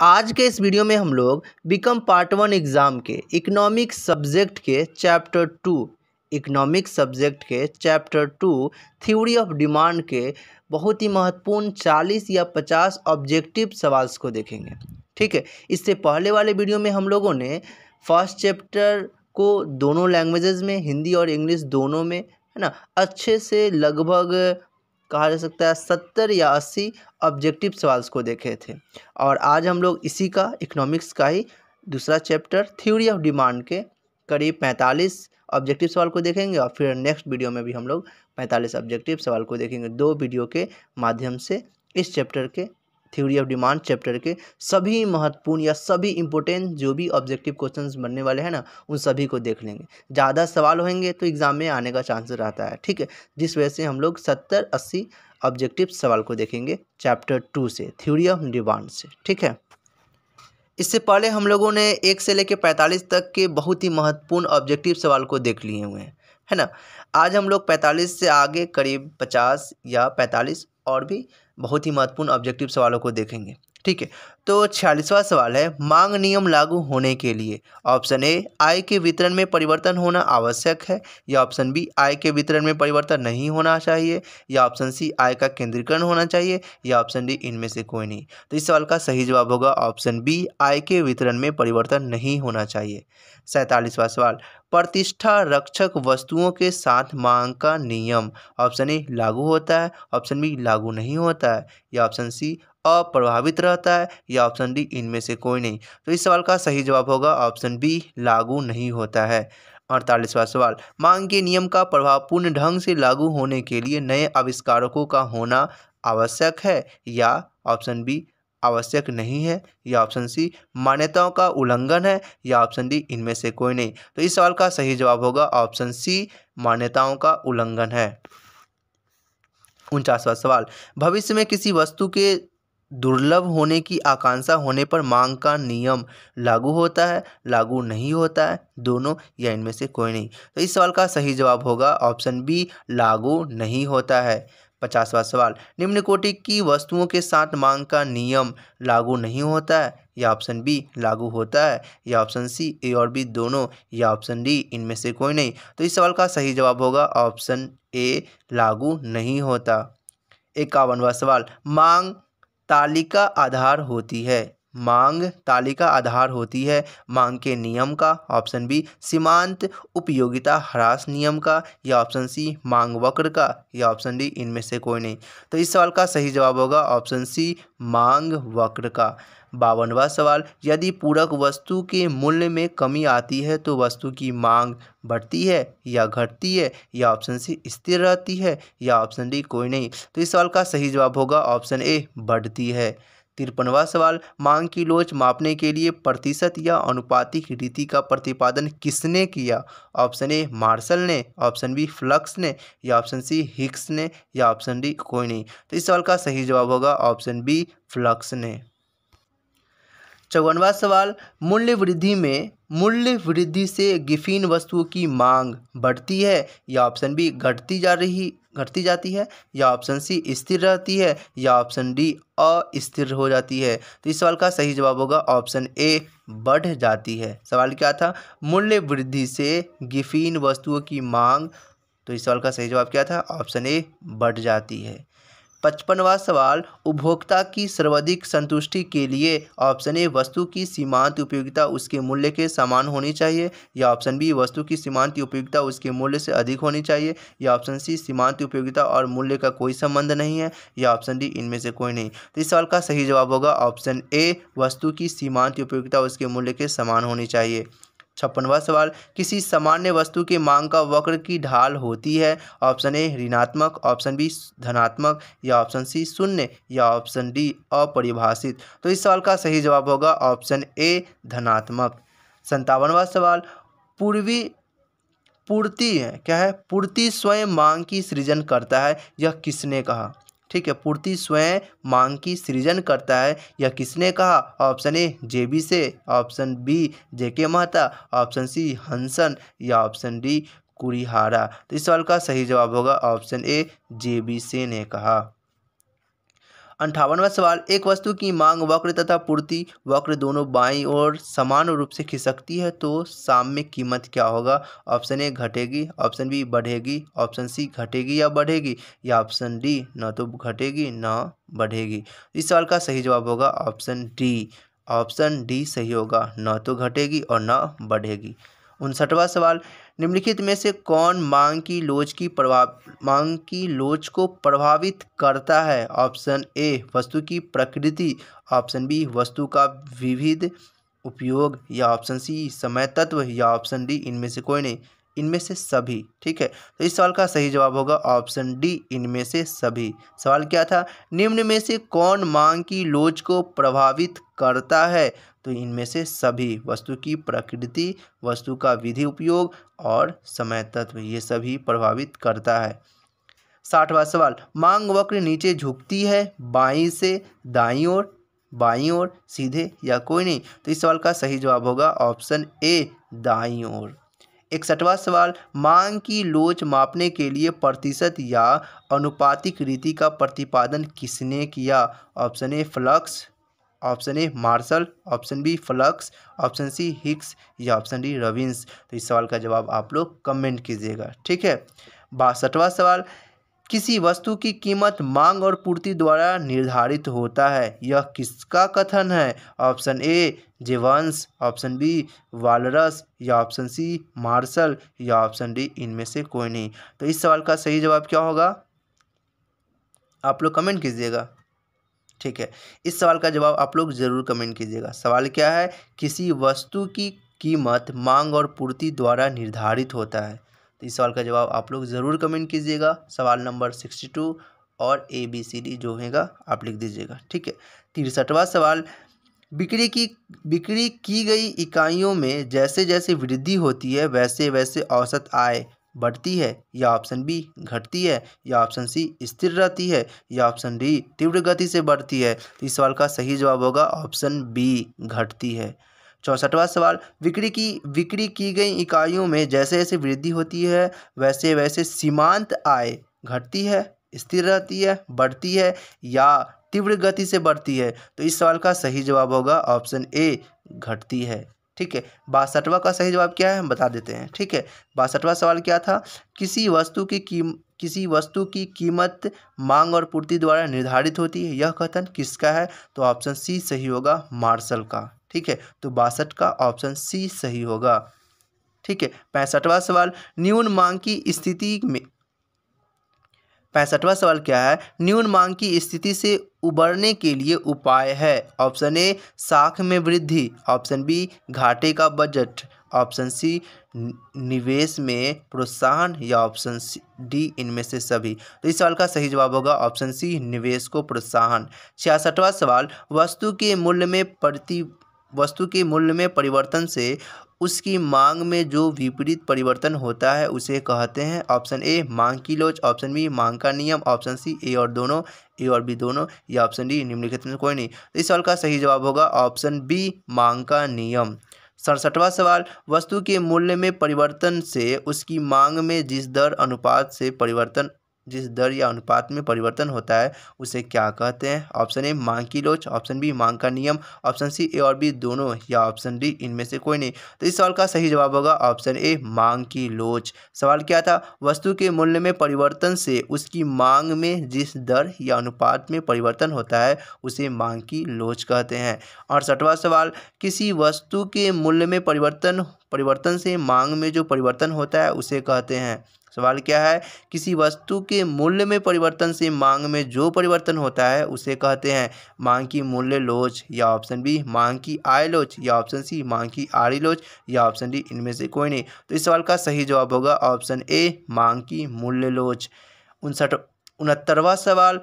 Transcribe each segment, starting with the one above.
आज के इस वीडियो में हम लोग बिकम पार्ट वन एग्ज़ाम के इकोनॉमिक सब्जेक्ट के चैप्टर टू इकोनॉमिक सब्जेक्ट के chapter two theory of demand के बहुत ही महत्वपूर्ण चालीस या पचास ऑब्जेक्टिव सवाल्स को देखेंगे ठीक है इससे पहले वाले वीडियो में हम लोगों ने फर्स्ट चैप्टर को दोनों लैंग्वेजेस में हिंदी और इंग्लिश दोनों में है ना अच्छे से लगभग कहा जा सकता है सत्तर या अस्सी ऑब्जेक्टिव सवाल्स को देखे थे और आज हम लोग इसी का इकोनॉमिक्स का ही दूसरा चैप्टर थ्योरी ऑफ डिमांड के करीब पैंतालीस ऑब्जेक्टिव सवाल को देखेंगे और फिर नेक्स्ट वीडियो में भी हम लोग पैंतालीस ऑब्जेक्टिव सवाल को देखेंगे दो वीडियो के माध्यम से इस चैप्टर के थ्योरी ऑफ डिमांड चैप्टर के सभी महत्वपूर्ण या सभी इंपॉर्टेंट जो भी ऑब्जेक्टिव क्वेश्चंस बनने वाले हैं ना उन सभी को देख लेंगे ज़्यादा सवाल होंगे तो एग्ज़ाम में आने का चांस रहता है ठीक है जिस वजह से हम लोग सत्तर अस्सी ऑब्जेक्टिव सवाल को देखेंगे चैप्टर टू से थ्योरी ऑफ डिमांड से ठीक है इससे पहले हम लोगों ने एक से लेकर पैंतालीस तक के बहुत ही महत्वपूर्ण ऑब्जेक्टिव सवाल को देख लिए हुए हैं है ना आज हम लोग पैंतालीस से आगे करीब पचास या पैंतालीस और भी बहुत ही महत्वपूर्ण ऑब्जेक्टिव सवालों को देखेंगे ठीक है तो छियालीसवां सवाल है मांग नियम लागू होने के लिए ऑप्शन ए आय के वितरण में परिवर्तन होना आवश्यक है या ऑप्शन बी आय के वितरण में परिवर्तन नहीं होना चाहिए या ऑप्शन सी आय का केंद्रीकरण होना चाहिए या ऑप्शन डी इनमें से कोई नहीं तो इस सवाल का सही जवाब होगा ऑप्शन बी आय के वितरण में परिवर्तन नहीं होना चाहिए सैंतालीसवां सवाल प्रतिष्ठा रक्षक वस्तुओं के साथ मांग का नियम ऑप्शन ए लागू होता है ऑप्शन बी लागू नहीं होता है या ऑप्शन सी अप्रभावित रहता है या ऑप्शन डी इनमें से कोई नहीं तो इस सवाल का सही जवाब होगा ऑप्शन बी लागू नहीं होता है अड़तालीसवां सवाल मांग के नियम का प्रभाव पूर्ण ढंग से लागू होने के लिए नए आविष्कारकों का होना आवश्यक है या ऑप्शन बी आवश्यक नहीं है या ऑप्शन सी मान्यताओं का उल्लंघन है या ऑप्शन डी इनमें से कोई नहीं तो इस सवाल का सही जवाब होगा ऑप्शन सी मान्यताओं का उल्लंघन है उनचासवा सवाल भविष्य में किसी वस्तु के दुर्लभ होने की आकांक्षा होने पर मांग का नियम लागू होता है लागू नहीं होता है दोनों या इनमें से कोई नहीं तो इस सवाल का सही जवाब होगा ऑप्शन बी लागू नहीं होता है पचासवा सवाल निम्न कोटि की वस्तुओं के साथ मांग का नियम लागू नहीं होता है या ऑप्शन बी लागू होता है या ऑप्शन सी ए और बी दोनों या ऑप्शन डी इनमें से कोई नहीं तो इस सवाल का सही जवाब होगा ऑप्शन ए लागू नहीं होता इक्यावनवा सवाल मांग तालिका आधार होती है मांग तालिका आधार होती है मांग के नियम का ऑप्शन बी सीमांत उपयोगिता ह्रास नियम का या ऑप्शन सी मांग वक्र का या ऑप्शन डी इनमें से कोई नहीं तो इस सवाल का सही जवाब होगा ऑप्शन सी मांग वक्र का बावनवा सवाल यदि पूरक वस्तु के मूल्य में कमी आती है तो वस्तु की मांग बढ़ती है या घटती है या ऑप्शन सी स्थिर रहती है या ऑप्शन डी कोई नहीं तो इस सवाल का सही जवाब होगा ऑप्शन ए बढ़ती है तिरपनवा सवाल मांग की लोच मापने के लिए प्रतिशत या अनुपातिक रीति का प्रतिपादन किसने किया ऑप्शन ए मार्शल ने ऑप्शन बी फ्लक्स ने या ऑप्शन सी हिक्स ने या ऑप्शन डी कोई नहीं तो इस सवाल का सही जवाब होगा ऑप्शन बी फ्लक्स ने चौवनवा सवाल मूल्य वृद्धि में मूल्य वृद्धि से गिफिन वस्तुओं की मांग बढ़ती है या ऑप्शन बी घटती जा रही घटती जाती है या ऑप्शन सी स्थिर रहती है या ऑप्शन डी अस्थिर हो जाती है तो इस सवाल का सही जवाब होगा ऑप्शन ए बढ़ जाती है सवाल क्या था मूल्य वृद्धि से गिफिन वस्तुओं की मांग तो इस सवाल का सही जवाब क्या था ऑप्शन ए बढ़ जाती है पचपनवा सवाल उपभोक्ता की सर्वाधिक संतुष्टि के लिए ऑप्शन ए वस्तु की सीमांत उपयोगिता उसके मूल्य के समान होनी चाहिए या ऑप्शन बी वस्तु की सीमांत उपयोगिता उसके मूल्य से अधिक होनी चाहिए या ऑप्शन सी सीमांत उपयोगिता और मूल्य का कोई संबंध नहीं है या ऑप्शन डी इनमें से कोई नहीं तो इस सवाल का सही जवाब होगा ऑप्शन ए वस्तु की सीमांत उपयोगिता उसके मूल्य के समान होनी चाहिए छप्पनवा सवाल किसी सामान्य वस्तु के मांग का वक्र की ढाल होती है ऑप्शन ए ऋणात्मक ऑप्शन बी धनात्मक या ऑप्शन सी शून्य या ऑप्शन डी अपरिभाषित तो इस सवाल का सही जवाब होगा ऑप्शन ए धनात्मक संतावनवा सवाल पूर्वी पूर्ति है क्या है पूर्ति स्वयं मांग की सृजन करता है यह किसने कहा ठीक है पूर्ति स्वयं मांग की सृजन करता है या किसने कहा ऑप्शन ए जेबी से ऑप्शन बी जेके महता ऑप्शन सी हंसन या ऑप्शन डी कुरिहारा तो इस सवाल का सही जवाब होगा ऑप्शन ए जेबी से ने कहा अंठावनवा सवाल एक वस्तु की मांग वक्र तथा पूर्ति वक्र दोनों बाई और समान रूप से खिसकती है तो में कीमत क्या होगा ऑप्शन ए घटेगी ऑप्शन बी बढ़ेगी ऑप्शन सी घटेगी या बढ़ेगी या ऑप्शन डी ना तो घटेगी ना बढ़ेगी इस सवाल का सही जवाब होगा ऑप्शन डी ऑप्शन डी सही होगा न तो घटेगी और न बढ़ेगी उनसठवा सवाल निम्नलिखित में से कौन मांग की लोच की प्रभाव मांग की लोच को प्रभावित करता है ऑप्शन ए वस्तु की प्रकृति ऑप्शन बी वस्तु का विविध उपयोग या ऑप्शन सी समय तत्व या ऑप्शन डी इनमें से कोई नहीं इनमें से सभी ठीक है तो इस सवाल का सही जवाब होगा ऑप्शन डी इनमें से सभी सवाल क्या था निम्न में से कौन मांग की लोच को प्रभावित करता है तो इनमें से सभी वस्तु की प्रकृति वस्तु का विधि उपयोग और समय तत्व ये सभी प्रभावित करता है साठवां सवाल मांग वक्र नीचे झुकती है बाई से दाई ओर बाई ओर सीधे या कोई नहीं तो इस सवाल का सही जवाब होगा ऑप्शन ए दाई ओर इकसठवा सवाल मांग की लोच मापने के लिए प्रतिशत या अनुपातिक रीति का प्रतिपादन किसने किया option A Flux option A Marshall option B Flux option C Hicks या ऑप्शन डी रविंस तो इस सवाल का जवाब आप लोग कमेंट कीजिएगा ठीक है बासठवा सवाल किसी वस्तु की कीमत मांग और पूर्ति द्वारा निर्धारित होता है यह किसका कथन है option A Jevons option B Walras या ऑप्शन सी मार्शल या ऑप्शन डी इनमें से कोई नहीं तो इस सवाल का सही जवाब क्या होगा आप लोग कमेंट कीजिएगा ठीक है इस सवाल का जवाब आप लोग ज़रूर कमेंट कीजिएगा सवाल क्या है किसी वस्तु की कीमत मांग और पूर्ति द्वारा निर्धारित होता है तो इस सवाल का जवाब आप लोग ज़रूर कमेंट कीजिएगा सवाल नंबर सिक्सटी टू और ए बी सी डी जो हैगा आप लिख दीजिएगा ठीक है तिरसठवा सवाल बिक्री की बिक्री की गई इकाइयों में जैसे जैसे वृद्धि होती है वैसे वैसे औसत आय बढ़ती है या ऑप्शन बी घटती है या ऑप्शन सी स्थिर रहती है या ऑप्शन डी तीव्र गति से बढ़ती है तो इस सवाल का सही जवाब होगा ऑप्शन बी घटती है चौंसठवा सवाल बिक्री की बिक्री की गई इकाइयों में जैसे जैसे वृद्धि होती है वैसे वैसे सीमांत आय घटती है स्थिर रहती है बढ़ती है या तीव्र गति से बढ़ती है तो इस सवाल का सही जवाब होगा ऑप्शन ए घटती है ठीक है बासठवा का सही जवाब क्या है हम बता देते हैं ठीक है बासठवा सवाल क्या था किसी वस्तु की कीम किसी वस्तु की कीमत मांग और पूर्ति द्वारा निर्धारित होती है यह कथन किसका है तो ऑप्शन सी सही होगा मार्शल का ठीक है तो बासठ का ऑप्शन सी सही होगा ठीक है पैंसठवा सवाल न्यून मांग की स्थिति में पैंसठवा सवाल क्या है न्यून मांग की स्थिति से उबरने के लिए उपाय है ऑप्शन ए साख में वृद्धि ऑप्शन बी घाटे का बजट ऑप्शन सी निवेश में प्रोत्साहन या ऑप्शन डी इनमें से सभी तो इस सवाल का सही जवाब होगा ऑप्शन सी निवेश को प्रोत्साहन छियासठवा सवाल वस्तु के मूल्य में प्रति वस्तु के मूल्य में परिवर्तन से उसकी मांग में जो विपरीत परिवर्तन होता है उसे कहते हैं ऑप्शन ए मांग की लोच ऑप्शन बी मांग का नियम ऑप्शन सी ए और दोनों ए और बी दोनों या ऑप्शन डी निम्नलिखित में कोई नहीं तो इस सवाल का सही जवाब होगा ऑप्शन बी मांग का नियम सड़सठवा सवाल वस्तु के मूल्य में परिवर्तन से उसकी मांग में जिस दर अनुपात से परिवर्तन जिस दर या अनुपात में परिवर्तन होता है उसे क्या कहते हैं ऑप्शन ए मांग की लोच ऑप्शन बी मांग का नियम ऑप्शन सी ए और बी दोनों या ऑप्शन डी इनमें से कोई नहीं तो इस सवाल का सही जवाब होगा ऑप्शन ए मांग की लोच सवाल क्या था वस्तु के मूल्य में परिवर्तन से उसकी मांग में जिस दर या अनुपात में परिवर्तन होता है उसे मांग की लोच कहते हैं अड़सठवा सवाल किसी वस्तु के मूल्य में परिवर्तन परिवर्तन से मांग में जो परिवर्तन होता है उसे कहते हैं सवाल क्या है किसी वस्तु के मूल्य में परिवर्तन से मांग में जो परिवर्तन होता है उसे कहते हैं मांग की मूल्य लोच या ऑप्शन बी मांग की आय लोच या ऑप्शन सी मांग की आड़ी लोच या ऑप्शन डी इनमें से कोई नहीं तो इस सवाल का सही जवाब होगा ऑप्शन ए मांग की मूल्य लोच उनसठ उनहत्तरवा सवाल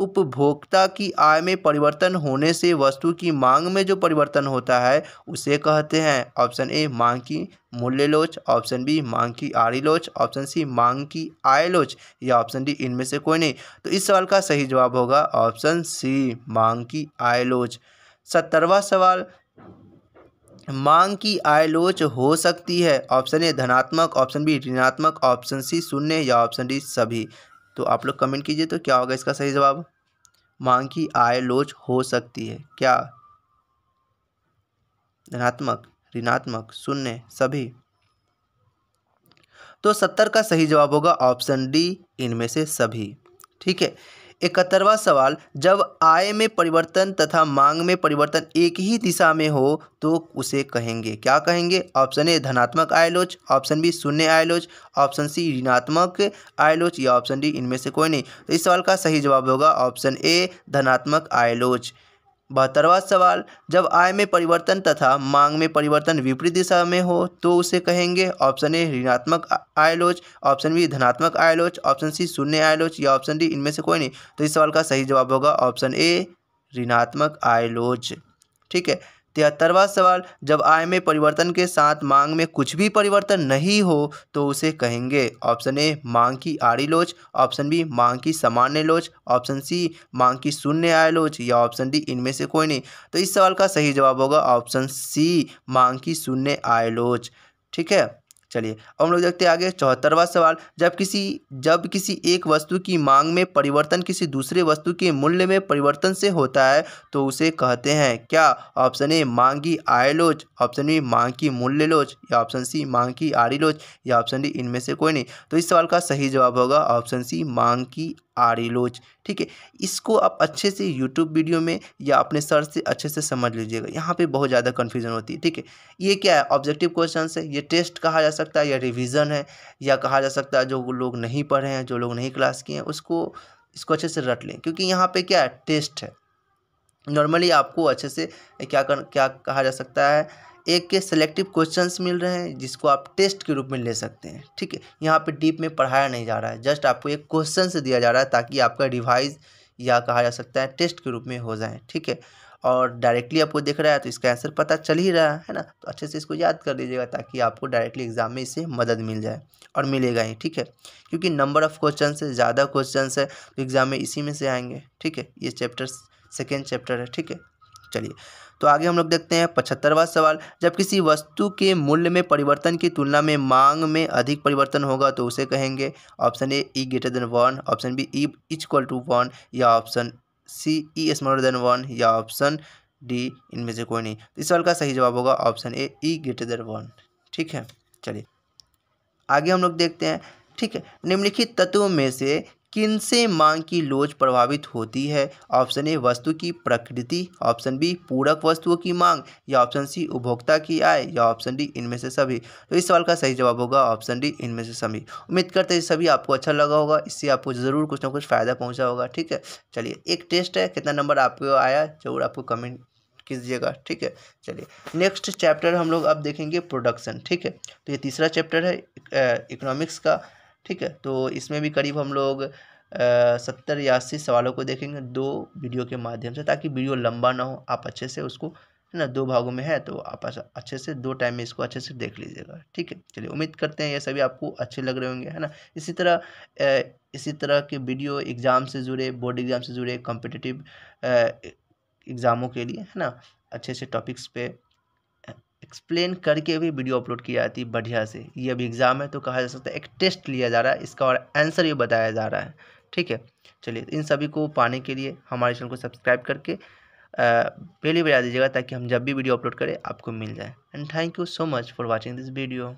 उपभोक्ता की आय में परिवर्तन होने से वस्तु की मांग में जो परिवर्तन होता है उसे कहते हैं ऑप्शन ए मांग की मूल्य लोच ऑप्शन बी मांग की आड़ी लोच ऑप्शन सी मांग की आय लोच या ऑप्शन डी इनमें से कोई नहीं तो इस सवाल का सही जवाब होगा ऑप्शन सी मांग की आय लोच सत्तरवा सवाल मांग की आय लोच हो सकती है ऑप्शन ए धनात्मक ऑप्शन बी ऋणात्मक ऑप्शन सी शून्य या ऑप्शन डी सभी तो आप लोग कमेंट कीजिए तो क्या होगा इसका सही जवाब मांग की आय लोच हो सकती है क्या धनात्मक ऋणात्मक शून्य सभी तो सत्तर का सही जवाब होगा ऑप्शन डी इनमें से सभी ठीक है इकहत्तरवा सवाल जब आय में परिवर्तन तथा मांग में परिवर्तन एक ही दिशा में हो तो उसे कहेंगे क्या कहेंगे ऑप्शन ए धनात्मक आयलोच ऑप्शन बी शून्य आयलोच ऑप्शन सी ऋणात्मक आयलोच या ऑप्शन डी इनमें से कोई नहीं तो इस सवाल का सही जवाब होगा ऑप्शन ए धनात्मक आयलोच बहत्तरवा सवाल जब आय में परिवर्तन तथा मांग में परिवर्तन विपरीत दिशा में हो तो उसे कहेंगे ऑप्शन ए ऋणात्मक आयलोच ऑप्शन बी धनात्मक आयलोच ऑप्शन सी शून्य आयलोच या ऑप्शन डी इनमें से कोई नहीं तो इस सवाल का सही जवाब होगा ऑप्शन ए ऋणात्मक आयलोच ठीक है तिहत्तरवा सवाल जब आय में परिवर्तन के साथ मांग में कुछ भी परिवर्तन नहीं हो तो उसे कहेंगे ऑप्शन ए मांग की आड़ी लोच ऑप्शन बी मांग की सामान्य लोच ऑप्शन सी मांग की शून्य आय लोच या ऑप्शन डी इनमें से कोई नहीं तो इस सवाल का सही जवाब होगा ऑप्शन सी मांग की शून्य आय लोच ठीक है चलिए अब हम लोग देखते हैं आगे चौहत्तरवा सवाल जब किसी जब किसी एक वस्तु की मांग में परिवर्तन किसी दूसरे वस्तु के मूल्य में परिवर्तन से होता है तो उसे कहते हैं क्या ऑप्शन ए मांगी आय लोच ऑप्शन बी मांग की मूल्य लोच या ऑप्शन सी मांग की आड़ी लोच या ऑप्शन डी इनमें से कोई नहीं तो इस सवाल का सही जवाब होगा ऑप्शन सी मांग की आरिलोज ठीक है इसको आप अच्छे से यूट्यूब वीडियो में या अपने सर से अच्छे से समझ लीजिएगा यहाँ पे बहुत ज़्यादा कन्फ्यूजन होती है ठीक है ये क्या है ऑब्जेक्टिव क्वेश्चन है ये टेस्ट कहा जा सकता है या रिविज़न है या कहा जा सकता है जो लोग नहीं पढ़े हैं जो लोग नहीं क्लास किए हैं उसको इसको अच्छे से रट लें क्योंकि यहाँ पर क्या है टेस्ट है नॉर्मली आपको अच्छे से क्या कर क्या कहा जा सकता है एक के सेलेक्टिव क्वेश्चंस मिल रहे हैं जिसको आप टेस्ट के रूप में ले सकते हैं ठीक है यहाँ पे डीप में पढ़ाया नहीं जा रहा है जस्ट आपको एक क्वेश्चन से दिया जा रहा है ताकि आपका रिवाइज या कहा जा सकता है टेस्ट के रूप में हो जाए ठीक है और डायरेक्टली आपको देख रहा है तो इसका आंसर पता चल ही रहा है ना तो अच्छे से इसको याद कर लीजिएगा ताकि आपको डायरेक्टली एग्जाम में इससे मदद मिल जाए और मिलेगा ही ठीक है क्योंकि नंबर ऑफ़ क्वेश्चन है ज़्यादा क्वेश्चन है तो एग्ज़ाम में इसी में से आएंगे ठीक है ये चैप्टर सेकेंड चैप्टर है ठीक है चलिए तो आगे हम लोग देखते हैं पचहत्तरवा सवाल जब किसी वस्तु के मूल्य में परिवर्तन की तुलना में मांग में अधिक परिवर्तन होगा तो उसे कहेंगे option A E greater than one option B E equal to one या option C E smaller than one या ऑप्शन डी इनमें से कोई नहीं तो इस सवाल का सही जवाब होगा option A E greater than one ठीक है चलिए आगे हम लोग देखते हैं ठीक है निम्नलिखित तत्वों में से किनसे मांग की लोच प्रभावित होती है ऑप्शन ए वस्तु की प्रकृति ऑप्शन बी पूरक वस्तुओं की मांग या ऑप्शन सी उपभोक्ता की आय या ऑप्शन डी इनमें से सभी तो इस सवाल का सही जवाब होगा ऑप्शन डी इनमें से सभी उम्मीद करते हैं सभी आपको अच्छा लगा होगा इससे आपको ज़रूर कुछ ना कुछ फ़ायदा पहुँचा होगा ठीक है चलिए एक टेस्ट है कितना नंबर आपको आया जरूर आपको कमेंट कीजिएगा ठीक है चलिए नेक्स्ट चैप्टर हम लोग अब देखेंगे प्रोडक्शन ठीक है तो ये तीसरा चैप्टर है इकोनॉमिक्स का ठीक है तो इसमें भी करीब हम लोग सत्तर या अस्सी सवालों को देखेंगे दो वीडियो के माध्यम से ताकि वीडियो लंबा ना हो आप अच्छे से उसको है ना दो भागों में है तो आप अच्छे से दो टाइम में इसको अच्छे से देख लीजिएगा ठीक है चलिए उम्मीद करते हैं ये सभी आपको अच्छे लग रहे होंगे है ना इसी तरह इसी तरह के वीडियो एग्ज़ाम से जुड़े बोर्ड एग्ज़ाम से जुड़े कॉम्पिटिटिव एग्ज़ामों के लिए है ना अच्छे से टॉपिक्स पे एक्सप्लेन करके भी वीडियो अपलोड की जाती है बढ़िया से ये अभी एग्ज़ाम है तो कहा जा सकता है एक टेस्ट लिया जा रहा है इसका और आंसर भी बताया जा रहा है ठीक है चलिए इन सभी को पाने के लिए हमारे चैनल को सब्सक्राइब करके पहले बजा दीजिएगा ताकि हम जब भी वीडियो अपलोड करें आपको मिल जाए and thank you so much for watching this video